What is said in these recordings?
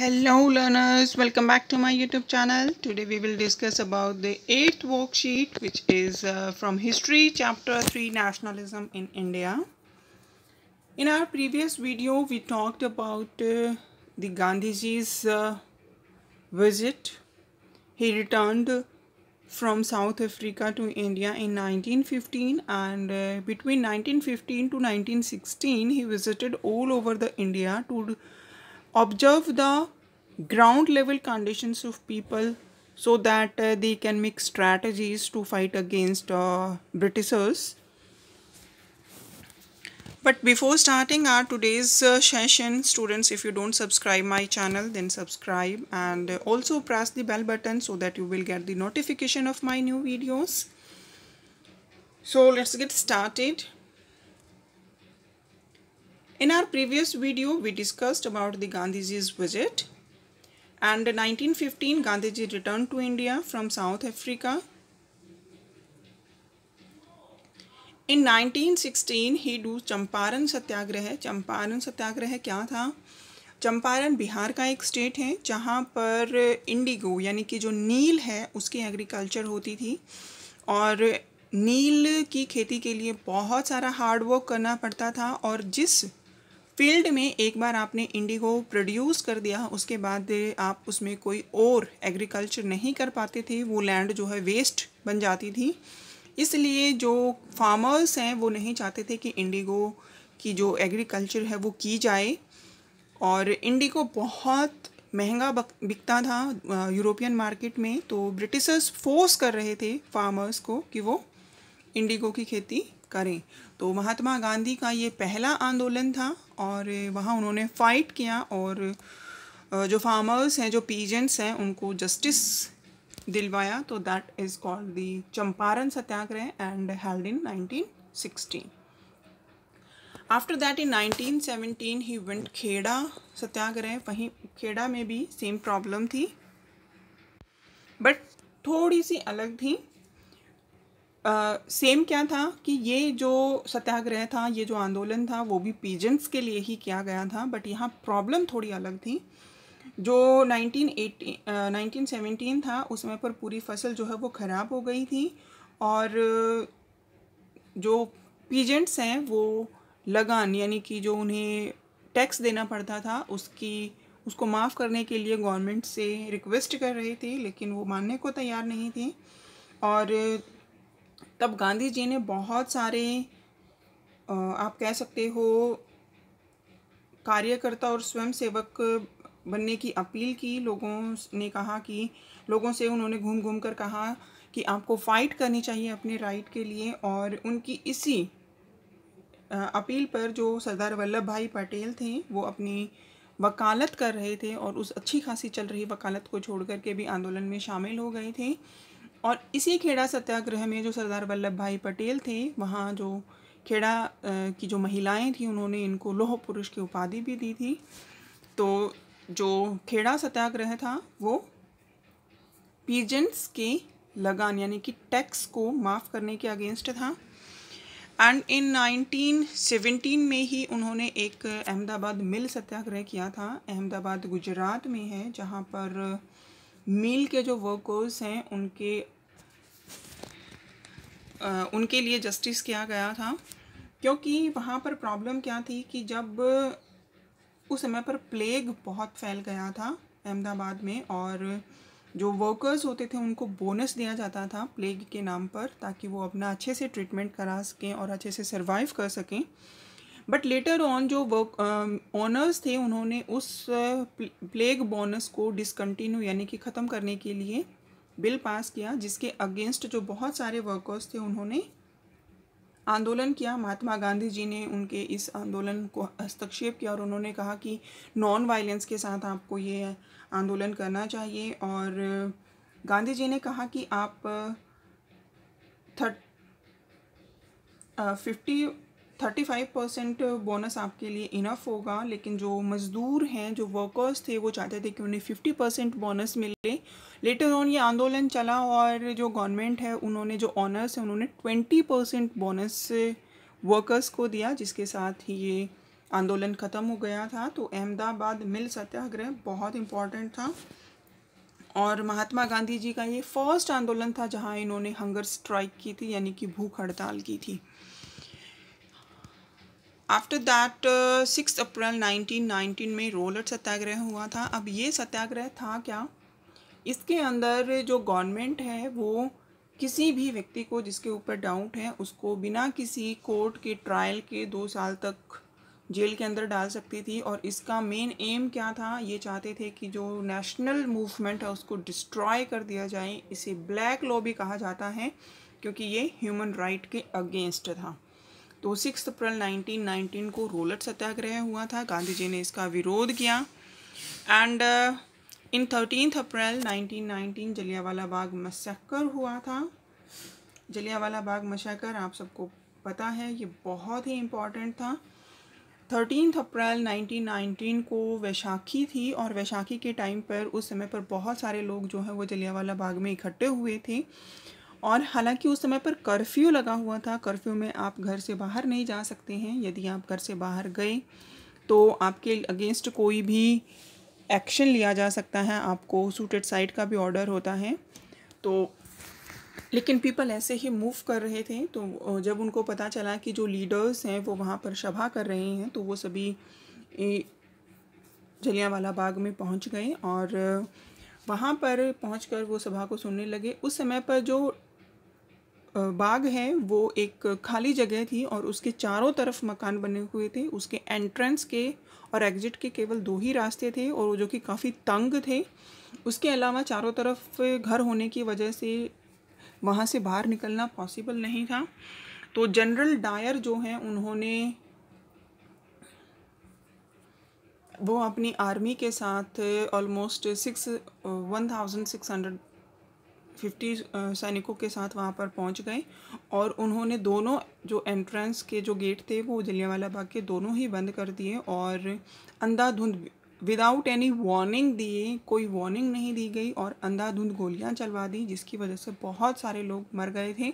hello learners welcome back to my youtube channel today we will discuss about the eighth worksheet which is uh, from history chapter 3 nationalism in india in our previous video we talked about uh, the gandhiji's uh, visit he returned from south africa to india in 1915 and uh, between 1915 to 1916 he visited all over the india to observe the ground level conditions of people so that uh, they can make strategies to fight against uh, Britishers. But before starting our today's uh, session, students, if you don't subscribe my channel, then subscribe and also press the bell button so that you will get the notification of my new videos. So let's get started. In our previous video, we discussed about the Gandhiji's visit and in 1915 Gandhiji returned to India from South Africa. In 1916, he do Champaran Satyagrah. Champaran Satyagrah क्या था चंपारण बिहार का एक state है जहाँ पर Indigo यानी कि जो नील है उसकी एग्रीकल्चर होती थी और नील की खेती के लिए बहुत सारा हार्ड वर्क करना पड़ता था और जिस फील्ड में एक बार आपने इंडिगो प्रोड्यूस कर दिया उसके बाद आप उसमें कोई और एग्रीकल्चर नहीं कर पाते थे वो लैंड जो है वेस्ट बन जाती थी इसलिए जो फार्मर्स हैं वो नहीं चाहते थे कि इंडिगो की जो एग्रीकल्चर है वो की जाए और इंडिगो बहुत महंगा बिकता था यूरोपियन मार्केट में तो ब्रिटिशर्स फोर्स कर रहे थे फार्मर्स को कि वो इंडिगो की खेती करें तो महात्मा गांधी का ये पहला आंदोलन था और वहाँ उन्होंने फ़ाइट किया और जो फार्मर्स हैं जो पीजेंट्स हैं उनको जस्टिस दिलवाया तो that is called the Champaran Satyagraha and held in 1916 after that in 1917 he went Kheda Satyagraha वहीं खेड़ा में भी सेम प्रॉब्लम थी बट थोड़ी सी अलग थी सेम क्या था कि ये जो सत्याग्रह था ये जो आंदोलन था वो भी पीजेंट्स के लिए ही किया गया था बट यहाँ प्रॉब्लम थोड़ी अलग थी जो 1918 uh, 1917 था समय पर पूरी फसल जो है वो ख़राब हो गई थी और जो पीजेंट्स हैं वो लगान यानी कि जो उन्हें टैक्स देना पड़ता था उसकी उसको माफ़ करने के लिए गवर्नमेंट से रिक्वेस्ट कर रहे थे लेकिन वो मानने को तैयार नहीं थी और तब गांधी जी ने बहुत सारे आप कह सकते हो कार्यकर्ता और स्वयंसेवक बनने की अपील की लोगों ने कहा कि लोगों से उन्होंने घूम घूम कर कहा कि आपको फ़ाइट करनी चाहिए अपने राइट के लिए और उनकी इसी अपील पर जो सरदार वल्लभ भाई पटेल थे वो अपनी वकालत कर रहे थे और उस अच्छी खासी चल रही वकालत को छोड़ कर के भी आंदोलन में शामिल हो गए थे और इसी खेड़ा सत्याग्रह में जो सरदार वल्लभ भाई पटेल थे वहाँ जो खेड़ा की जो महिलाएं थी उन्होंने इनको लोह पुरुष की उपाधि भी दी थी तो जो खेड़ा सत्याग्रह था वो पीजेंट्स के लगान यानी कि टैक्स को माफ़ करने के अगेंस्ट था एंड इन 1917 में ही उन्होंने एक अहमदाबाद मिल सत्याग्रह किया था अहमदाबाद गुजरात में है जहाँ पर मील के जो वर्कर्स हैं उनके आ, उनके लिए जस्टिस किया गया था क्योंकि वहाँ पर प्रॉब्लम क्या थी कि जब उस समय पर प्लेग बहुत फैल गया था अहमदाबाद में और जो वर्कर्स होते थे उनको बोनस दिया जाता था प्लेग के नाम पर ताकि वो अपना अच्छे से ट्रीटमेंट करा सकें और अच्छे से सर्वाइव कर सकें बट लेटर ऑन जो वर्क ऑनर्स um, थे उन्होंने उस प्लेग uh, बोनस को डिसकंटिन्यू यानी कि ख़त्म करने के लिए बिल पास किया जिसके अगेंस्ट जो बहुत सारे वर्कर्स थे उन्होंने आंदोलन किया महात्मा गांधी जी ने उनके इस आंदोलन को हस्तक्षेप किया और उन्होंने कहा कि नॉन वायलेंस के साथ आपको ये आंदोलन करना चाहिए और गांधी जी ने कहा कि आप thirty uh, fifty thirty five percent bonus आपके लिए इनफ होगा लेकिन जो मज़दूर हैं जो वर्कर्स थे वो चाहते थे कि उन्हें फिफ्टी परसेंट बोनस मिले लेटर ऑन ये आंदोलन चला और जो गवर्नमेंट है उन्होंने जो ऑनर्स हैं उन्होंने ट्वेंटी परसेंट बोनस वर्कर्स को दिया जिसके साथ ही ये आंदोलन ख़त्म हो गया था तो अहमदाबाद मिल सत्याग्रह बहुत इम्पॉर्टेंट था और महात्मा गांधी जी का ये फर्स्ट आंदोलन था जहाँ इन्होंने हंगर स्ट्राइक की थी यानी कि भूख हड़ताल की थी आफ्टर दैट सिक्स अप्रैल 1919 में रोलर सत्याग्रह हुआ था अब ये सत्याग्रह था क्या इसके अंदर जो गवर्नमेंट है वो किसी भी व्यक्ति को जिसके ऊपर डाउट है उसको बिना किसी कोर्ट के ट्रायल के दो साल तक जेल के अंदर डाल सकती थी और इसका मेन एम क्या था ये चाहते थे कि जो नेशनल मूवमेंट है उसको डिस्ट्रॉय कर दिया जाए इसे ब्लैक लॉ भी कहा जाता है क्योंकि ये ह्यूमन राइट के अगेंस्ट था तो सिक्स अप्रैल 1919 को रोलट सत्याग्रह हुआ था गांधी जी ने इसका विरोध किया and in thirteen April 1919 Jallianwala Bagh massacre हुआ था जलियावाला बाग मशक्कर आप सबको पता है ये बहुत ही इम्पॉर्टेंट था थर्टीन अप्रैल 1919 को वैशाखी थी और वैशाखी के टाइम पर उस समय पर बहुत सारे लोग जो हैं वो जलियावाला बाग में इकट्ठे हुए थे और हालांकि उस समय पर कर्फ्यू लगा हुआ था कर्फ्यू में आप घर से बाहर नहीं जा सकते हैं यदि आप घर से बाहर गए तो आपके अगेंस्ट कोई भी एक्शन लिया जा सकता है आपको सूटेड साइड का भी ऑर्डर होता है तो लेकिन पीपल ऐसे ही मूव कर रहे थे तो जब उनको पता चला कि जो लीडर्स हैं वो वहाँ पर सभा कर रहे हैं तो वो सभी जलियावाला बाग में पहुँच गए और वहाँ पर पहुँच वो सभा को सुनने लगे उस समय पर जो बाग है वो एक खाली जगह थी और उसके चारों तरफ मकान बने हुए थे उसके एंट्रेंस के और एग्जिट के केवल दो ही रास्ते थे और वो जो कि काफ़ी तंग थे उसके अलावा चारों तरफ घर होने की वजह से वहाँ से बाहर निकलना पॉसिबल नहीं था तो जनरल डायर जो हैं उन्होंने वो अपनी आर्मी के साथ almost six one thousand six hundred fifty सैनिकों के साथ वहाँ पर पहुँच गए और उन्होंने दोनों जो एंट्रेंस के जो गेट थे वो जलियावाला बाग के दोनों ही बंद कर दिए और अंधाधुंध विदाउट एनी वार्निंग दिए कोई वार्निंग नहीं दी गई और अंधाधुंध गोलियां चलवा दी जिसकी वजह से बहुत सारे लोग मर गए थे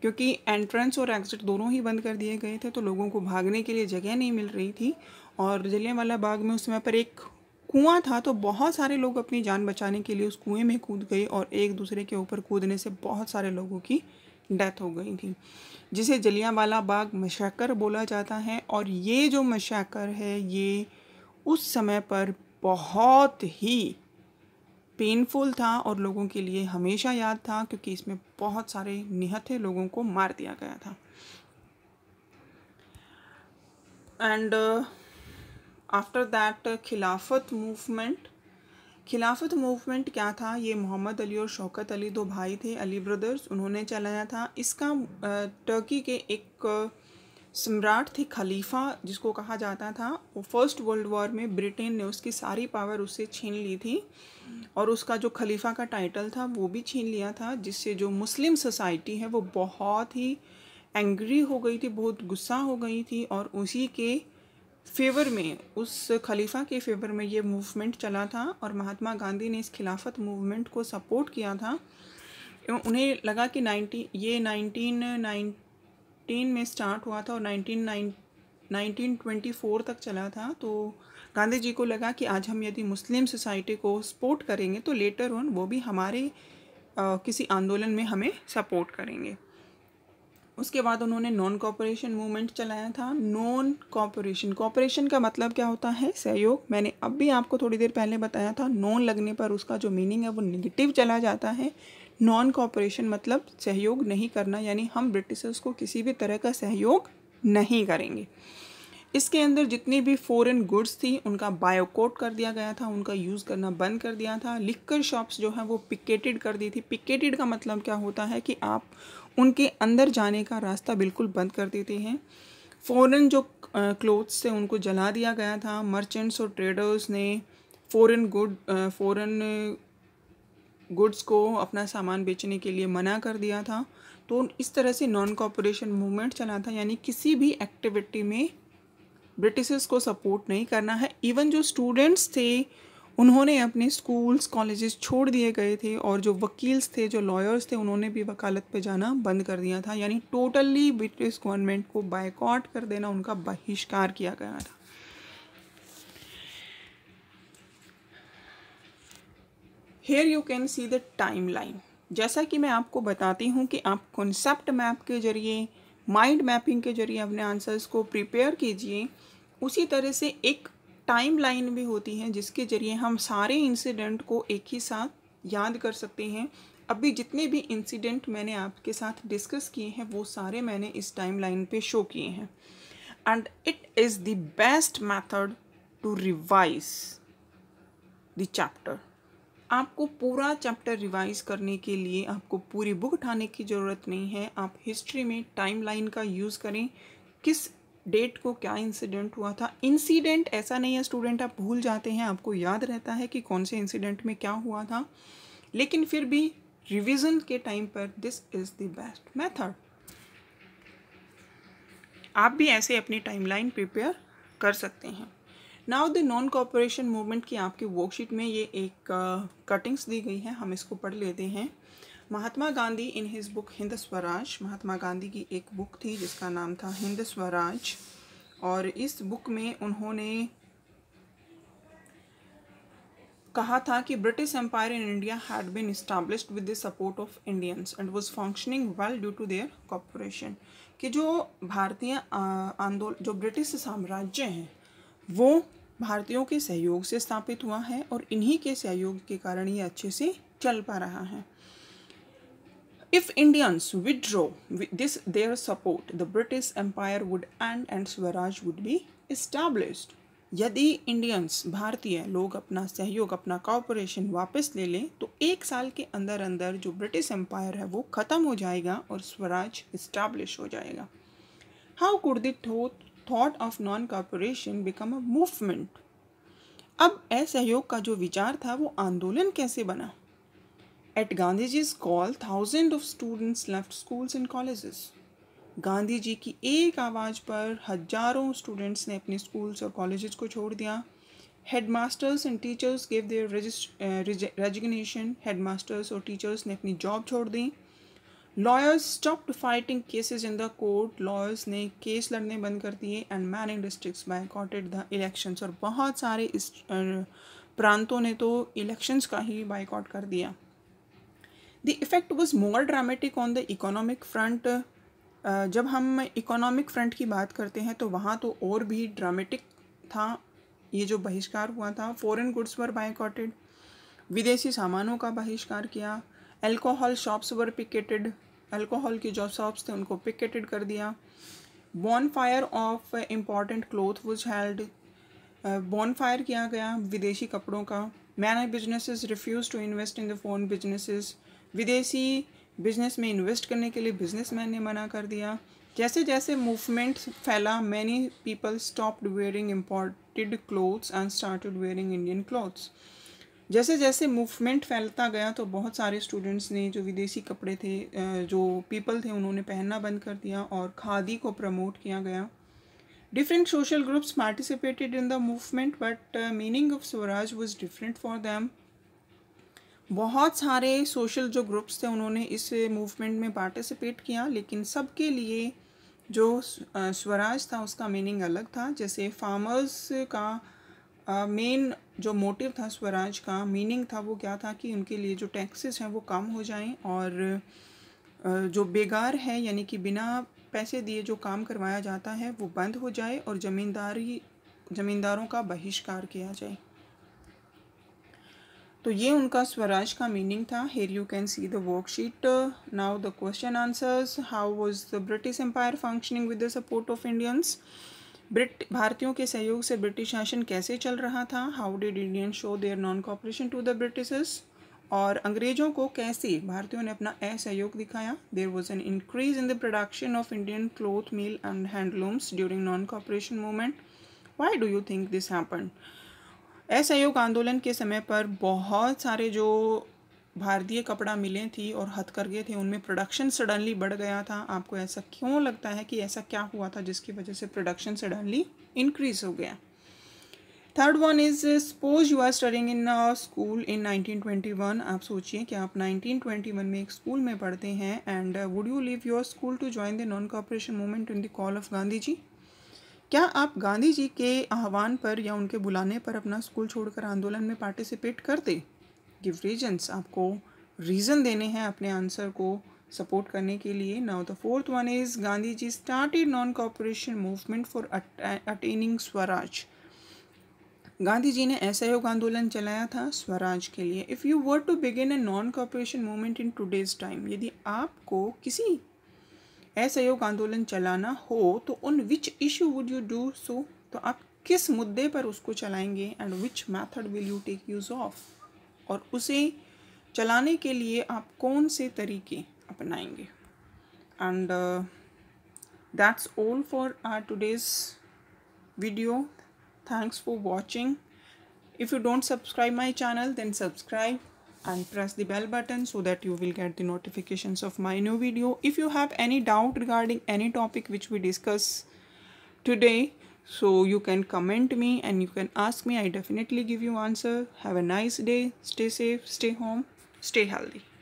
क्योंकि एंट्रेंस और एग्ज़िट दोनों ही बंद कर दिए गए थे तो लोगों को भागने के लिए जगह नहीं मिल रही थी और जलियांवाला बाग में उस समय पर एक कुआं था तो बहुत सारे लोग अपनी जान बचाने के लिए उस कुएं में कूद गए और एक दूसरे के ऊपर कूदने से बहुत सारे लोगों की डेथ हो गई थी जिसे जलियावाला बाग मशाकर बोला जाता है और ये जो मशाकर है ये उस समय पर बहुत ही पेनफुल था और लोगों के लिए हमेशा याद था क्योंकि इसमें बहुत सारे निहत्थे लोगों को मार दिया गया था and uh, after that uh, Khilafat movement Khilafat movement क्या था ये मोहम्मद अली और शौकत अली दो भाई थे अली ब्रदर्स उन्होंने चलाया था इसका टर्की uh, के एक uh, सम्राट थे खलीफा जिसको कहा जाता था वो फर्स्ट वर्ल्ड वॉर में ब्रिटेन ने उसकी सारी पावर उससे छीन ली थी और उसका जो खलीफा का टाइटल था वो भी छीन लिया था जिससे जो मुस्लिम सोसाइटी है वो बहुत ही एंग्री हो गई थी बहुत गुस्सा हो गई थी और उसी के फेवर में उस खलीफा के फेवर में ये मूवमेंट चला था और महात्मा गांधी ने इस खिलाफत मूवमेंट को सपोर्ट किया था उन्हें लगा कि नाइनटीन ये नाइनटीन नाइनटीन में स्टार्ट हुआ था और nineteen nine nineteen twenty four तक चला था तो गांधी जी को लगा कि आज हम यदि मुस्लिम सोसाइटी को सपोर्ट करेंगे तो लेटर ऑन वो भी हमारे आ, किसी आंदोलन में हमें सपोर्ट करेंगे उसके बाद उन्होंने नॉन कॉपरेशन मूवमेंट चलाया था नॉन कॉपरेशन कॉपरेशन का मतलब क्या होता है सहयोग मैंने अब भी आपको थोड़ी देर पहले बताया था नॉन लगने पर उसका जो मीनिंग है वो निगेटिव चला जाता है नॉन कॉपरेशन मतलब सहयोग नहीं करना यानी हम ब्रिटिशर्स को किसी भी तरह का सहयोग नहीं करेंगे इसके अंदर जितनी भी फॉरेन गुड्स थी उनका बायोकोट कर दिया गया था उनका यूज़ करना बंद कर दिया था लिक्कर शॉप्स जो हैं वो पिकेटेड कर दी थी पिकेटेड का मतलब क्या होता है कि आप उनके अंदर जाने का रास्ता बिल्कुल बंद कर देते हैं फ़ौरन जो क्लोथ्स थे उनको जला दिया गया था मर्चेंट्स और ट्रेडर्स ने फ़ौरन गुड फ़ौरन गुड्स को अपना सामान बेचने के लिए मना कर दिया था तो इस तरह से नॉन कॉपरेशन मूवमेंट चला था यानी किसी भी एक्टिविटी में ब्रिटिशर्स को सपोर्ट नहीं करना है इवन जो स्टूडेंट्स थे उन्होंने अपने स्कूल्स कॉलेजेस छोड़ दिए गए थे और जो वकील्स थे जो लॉयर्स थे उन्होंने भी वकालत पे जाना बंद कर दिया था यानी टोटली ब्रिटिश गवर्नमेंट को बाइकआउट कर देना उनका बहिष्कार किया गया था here you can see the timeline जैसा कि मैं आपको बताती हूँ कि आप कॉन्सेप्ट मैप के जरिए माइंड मैपिंग के जरिए अपने आंसर्स को प्रिपेयर कीजिए उसी तरह से एक टाइम लाइन भी होती है जिसके ज़रिए हम सारे इंसिडेंट को एक ही साथ याद कर सकते हैं अभी जितने भी इंसिडेंट मैंने आपके साथ डिस्कस किए हैं वो सारे मैंने इस टाइम लाइन पे शो किए हैं and it is the best method to revise the chapter आपको पूरा चैप्टर रिवाइज करने के लिए आपको पूरी बुक उठाने की ज़रूरत नहीं है आप हिस्ट्री में टाइम लाइन का यूज़ करें किस डेट को क्या इंसिडेंट हुआ था इंसिडेंट ऐसा नहीं है स्टूडेंट आप भूल जाते हैं आपको याद रहता है कि कौन से इंसिडेंट में क्या हुआ था लेकिन फिर भी रिविज़न के टाइम पर this is the best method आप भी ऐसे अपनी टाइमलाइन प्रिपेयर कर सकते हैं now the non cooperation movement की आपकी वर्कशीट में ये एक कटिंग्स uh, दी गई है हम इसको पढ़ लेते हैं Mahatma Gandhi in his book Hind Swaraj Mahatma Gandhi की एक बुक थी जिसका नाम था हिंद स्वराज और इस बुक में उन्होंने कहा था कि British empire in India had been established with the support of Indians and was functioning well due to their cooperation कि जो भारतीय आंदोलन जो ब्रिटिश साम्राज्य हैं वो भारतीयों के सहयोग से स्थापित हुआ है और इन्हीं के सहयोग के कारण ये अच्छे से चल पा रहा है If Indians withdraw this their support, the British Empire would end and Swaraj would be established. यदि इंडियंस भारतीय लोग अपना सहयोग अपना कॉपरेशन वापस ले लें तो एक साल के अंदर अंदर जो ब्रिटिश एम्पायर है वो ख़त्म हो जाएगा और स्वराज इस्टाब्लिश हो जाएगा how could the thought of non cooperation become a movement अब असहयोग का जो विचार था वो आंदोलन कैसे बना At Gandhiji's call, thousands of students left schools and colleges. Gandhi जी की एक आवाज़ पर हजारों स्टूडेंट्स ने अपने स्कूल्स और कॉलेजेस को छोड़ दिया headmasters and teachers gave their resignation masters और टीचर्स ने अपनी जॉब छोड़ दी lawyers stopped fighting cases in the court lawyers ने केस लड़ने बंद कर दिए and many districts boycotted the elections और बहुत सारे इस प्रांतों ने तो इलेक्शंस का ही बाइकआउट कर दिया the effect was more dramatic on the economic front जब हम इकोनॉमिक फ्रंट की बात करते हैं तो वहाँ तो और भी ड्रामेटिक था ये जो बहिष्कार हुआ था फॉरेन गुड्स वर बाइकॉटेड विदेशी सामानों का बहिष्कार किया alcohol shops were picketed alcohol की जो शॉप्स थे उनको पिकेटेड कर दिया bonfire of important cloth was held bonfire किया गया विदेशी कपड़ों का many businesses refuse to invest in the foreign businesses विदेशी बिजनेस में इन्वेस्ट करने के लिए बिजनेस मैन ने मना कर दिया जैसे जैसे मूवमेंट फैला many people stopped wearing imported clothes and started wearing Indian clothes जैसे जैसे मूवमेंट फैलता गया तो बहुत सारे स्टूडेंट्स ने जो विदेशी कपड़े थे जो पीपल थे उन्होंने पहनना बंद कर दिया और खादी को प्रमोट किया गया Different social groups participated in the movement, but uh, meaning of Swaraj was different for them. बहुत सारे सोशल जो ग्रुप्स थे उन्होंने इस मूवमेंट में पार्टिसिपेट किया लेकिन सबके लिए जो स्वराज uh, था उसका मीनिंग अलग था जैसे फार्मर्स का मेन uh, जो मोटिव था स्वराज का मीनिंग था वो क्या था कि उनके लिए जो टैक्सेस हैं वो कम हो जाएं और uh, जो बेगार है यानी कि बिना पैसे दिए जो काम करवाया जाता है वो बंद हो जाए और ज़मींदारी ज़मींदारों का बहिष्कार किया जाए तो ये उनका स्वराज का मीनिंग था here you can see the worksheet now the question answers how was the British empire functioning with the support of Indians Brit भारतीयों के सहयोग से ब्रिटिश शासन कैसे चल रहा था how did Indian show their non cooperation to the Britishers और अंग्रेज़ों को कैसे भारतीयों ने अपना असहयोग दिखाया there was an increase in the production of Indian cloth mill and handlooms during non cooperation movement why do you think this happen असहयोग आंदोलन के समय पर बहुत सारे जो भारतीय कपड़ा मिले थी और हथकरघे थे उनमें प्रोडक्शन सडनली बढ़ गया था आपको ऐसा क्यों लगता है कि ऐसा क्या हुआ था जिसकी वजह से प्रोडक्शन सडनली इंक्रीज़ हो गया third one is suppose you are studying in a school in 1921 आप सोचिए कि आप 1921 में एक स्कूल में पढ़ते हैं and would you leave your school to join the non cooperation movement in the call of Gandhi ji क्या आप गांधी जी के आह्वान पर या उनके बुलाने पर अपना स्कूल छोड़कर आंदोलन में पार्टिसिपेट करते गिव रीजन्स आपको रीज़न देने हैं अपने आंसर को सपोर्ट करने के लिए now the fourth one is Gandhi ji started non cooperation movement for attaining Swaraj Gandhi ji ने असहयोग आंदोलन चलाया था स्वराज के लिए if you were to begin a non cooperation movement in today's time यदि आपको किसी असहयोग आंदोलन चलाना हो तो on which issue would you do so तो आप किस मुद्दे पर उसको चलाएंगे and which method will you take use of और उसे चलाने के लिए आप कौन से तरीके अपनाएंगे and that's all for our today's video Thanks for watching. If you don't subscribe my channel then subscribe and press the bell button so that you will get the notifications of my new video. If you have any doubt regarding any topic which we discuss today so you can comment me and you can ask me. I definitely give you answer. Have a nice day. Stay safe. Stay home. Stay healthy.